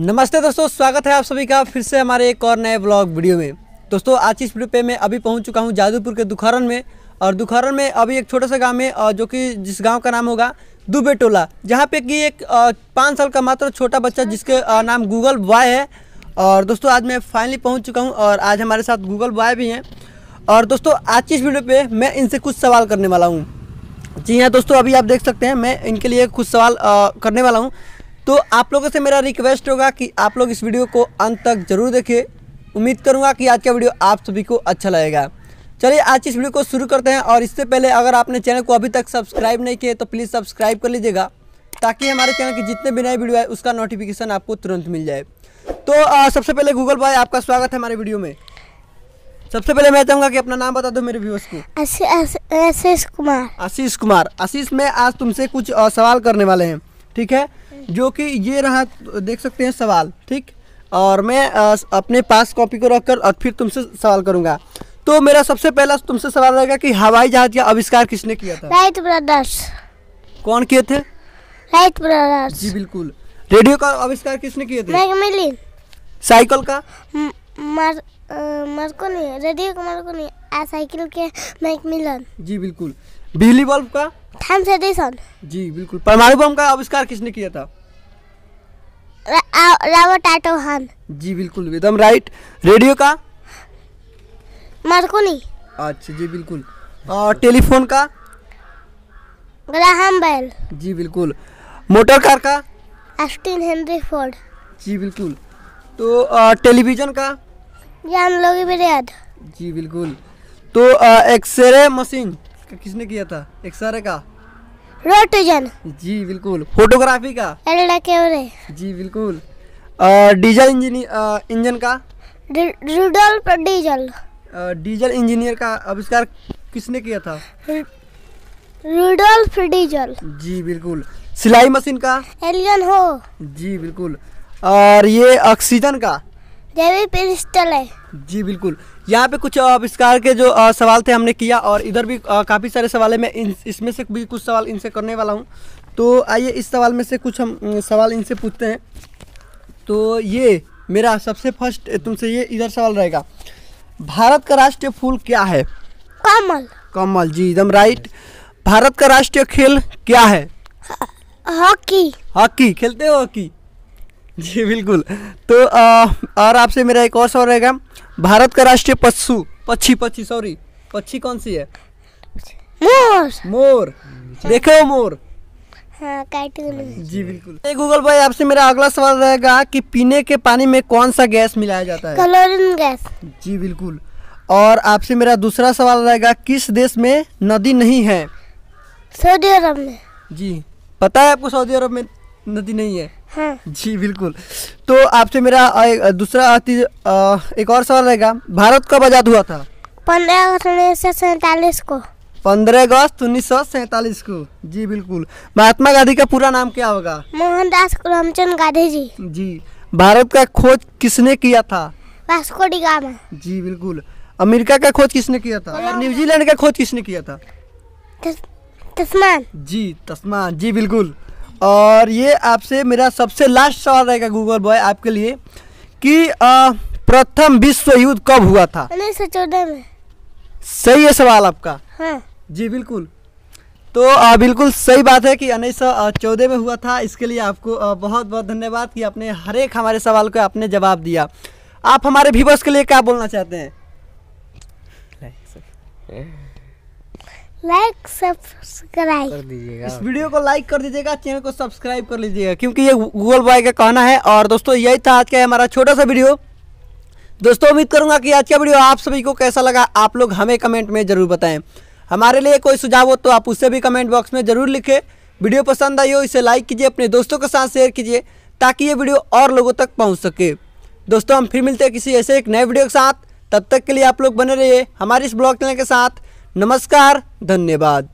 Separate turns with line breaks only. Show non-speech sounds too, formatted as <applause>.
नमस्ते दोस्तों स्वागत है आप सभी का फिर से हमारे एक और नए ब्लॉग वीडियो में दोस्तों आज की इस वीडियो पे मैं अभी पहुंच चुका हूं जादूपुर के दुखारन में और दुखारन में अभी एक छोटा सा गांव है जो कि जिस गांव का नाम होगा दुबे टोला जहाँ पे कि एक पाँच साल का मात्र छोटा बच्चा जिसके नाम गूगल बॉय है और दोस्तों आज मैं फाइनली पहुँच चुका हूँ और आज हमारे साथ गूगल बॉय भी हैं और दोस्तों आज की इस वीडियो पर मैं इनसे कुछ सवाल करने वाला हूँ जी हाँ दोस्तों अभी आप देख सकते हैं मैं इनके लिए कुछ सवाल करने वाला हूँ तो आप लोगों से मेरा रिक्वेस्ट होगा कि आप लोग इस वीडियो को अंत तक जरूर देखिए उम्मीद करूँगा कि आज का वीडियो आप सभी को अच्छा लगेगा चलिए आज इस वीडियो को शुरू करते हैं और इससे पहले अगर आपने चैनल को अभी तक सब्सक्राइब नहीं किए तो प्लीज़ सब्सक्राइब कर लीजिएगा ताकि हमारे चैनल की जितने भी नए वीडियो आए उसका नोटिफिकेशन आपको तुरंत मिल जाए तो आ, सबसे पहले गूगल बॉय आपका स्वागत है हमारे वीडियो में सबसे पहले मैं चाहूँगा कि अपना नाम बता दो मेरे व्यूअर्स
को आशीष कुमार आशीष कुमार
आशीष मैं आज तुमसे कुछ सवाल करने वाले हैं ठीक है जो कि ये रहा देख सकते हैं सवाल ठीक और मैं अपने पास कॉपी को रख कर फिर तुमसे सवाल करूंगा तो मेरा सबसे पहला तुमसे सवाल रहेगा कि हवाई जहाज का आविष्कार किसने किया था
राइट ब्रदर्स कौन किए थे राइट ब्रदर्स
जी बिल्कुल रेडियो का आविष्कार
किसने किए थे मैकमिलन साइकिल का मर मरको नहीं रेडियो का मरको नहीं आ साइकिल के मैकमिलन
जी बिल्कुल बिजली बल्ब का
थॉमस एडिसन
जी बिल्कुल परमाणु बम का आविष्कार किसने किया था
टाटो हान
जी बिल्कुल एकदम राइट रेडियो का मरकुनी अच्छा जी बिल्कुल
और टेलीफोन का ग्राहम बेल
जी बिल्कुल मोटर कार का
एस्टिन हेनरी फोर्ड
जी बिल्कुल तो टेलीविजन का
जान लोगी बिरयाद
जी बिल्कुल तो एक्सरे मशीन किसने किया था एक्सरे का रोटोजन जी बिल्कुल फोटोग्राफी का
एलडा कैमरे जी बिल्कुल डीजल इंजीनियर इंजन का रुडोल्फ डीजल
डीजल इंजीनियर का आविष्कार किसने किया था रुडोल्फ डीजल जी बिल्कुल सिलाई मशीन का एलियन हो जी बिल्कुल और ये ऑक्सीजन का देवी पिस्टल है जी बिल्कुल यहाँ पे कुछ आविष्कार के जो सवाल थे हमने किया और इधर भी काफ़ी सारे सवाल है मैं इसमें से भी कुछ सवाल इनसे करने वाला हूँ तो आइए इस सवाल में से कुछ हम सवाल इनसे पूछते हैं तो ये मेरा सबसे फर्स्ट तुमसे ये इधर सवाल रहेगा भारत का राष्ट्रीय फूल क्या है कमल कमल जी एकदम राइट भारत का राष्ट्रीय खेल क्या है हॉकी हॉकी खेलते हो हॉकी <laughs> जी बिल्कुल तो आ, और आपसे मेरा एक और सवाल रहेगा भारत का राष्ट्रीय पशु पक्षी पक्षी सॉरी पक्षी कौन सी है मोर मोर देखो मोर
हाँ, जी बिल्कुल गूगल भाई
आपसे मेरा अगला सवाल रहेगा कि पीने के पानी में कौन सा गैस मिलाया जाता है क्लोरीन गैस जी बिल्कुल और आपसे मेरा दूसरा सवाल रहेगा किस देश में नदी नहीं है सऊदी अरब में जी पता है आपको सऊदी अरब में नदी नहीं है जी बिल्कुल तो आपसे मेरा दूसरा एक और सवाल रहेगा भारत कब आजाद हुआ था
पंद्रह अगस्त उन्नीस सौ सैतालीस को पंद्रह
अगस्त उन्नीस सौ सैतालीस को जी बिल्कुल महात्मा गांधी का पूरा नाम क्या होगा
मोहनदास करमचंद गांधी जी जी
भारत का खोज किसने किया था
वास्को गामा
जी बिल्कुल अमेरिका का खोज किसने किया था और न्यूजीलैंड का खोज किसने किया था तस्मान जी तस्मान जी बिल्कुल और ये आपसे मेरा सबसे लास्ट सवाल रहेगा गूगल बॉय आपके लिए कि प्रथम विश्व युद्ध कब हुआ था
उन्नीस सौ चौदह में
सही है सवाल आपका
हाँ। जी बिल्कुल
तो आ, बिल्कुल सही बात है कि उन्नीस सौ चौदह में हुआ था इसके लिए आपको आ, बहुत बहुत धन्यवाद कि आपने हर एक हमारे सवाल को आपने जवाब दिया आप हमारे व्यूवर्स के लिए क्या बोलना चाहते हैं
लाइक सब्सक्राइब कर
दीजिएगा इस वीडियो को लाइक कर दीजिएगा चैनल को सब्सक्राइब कर लीजिएगा क्योंकि ये गूगल बॉय का कहना है और दोस्तों यही था आज का हमारा छोटा सा वीडियो दोस्तों उम्मीद करूंगा कि आज का वीडियो आप सभी को कैसा लगा आप लोग हमें कमेंट में ज़रूर बताएं हमारे लिए कोई सुझाव हो तो आप उससे भी कमेंट बॉक्स में ज़रूर लिखें वीडियो पसंद आई हो इसे लाइक कीजिए अपने दोस्तों के साथ शेयर कीजिए ताकि ये वीडियो और लोगों तक पहुँच सके दोस्तों हम फिर मिलते हैं किसी ऐसे एक नए वीडियो के साथ तब तक के लिए आप लोग बने रहिए हमारे इस ब्लॉग चैनल के साथ नमस्कार धन्यवाद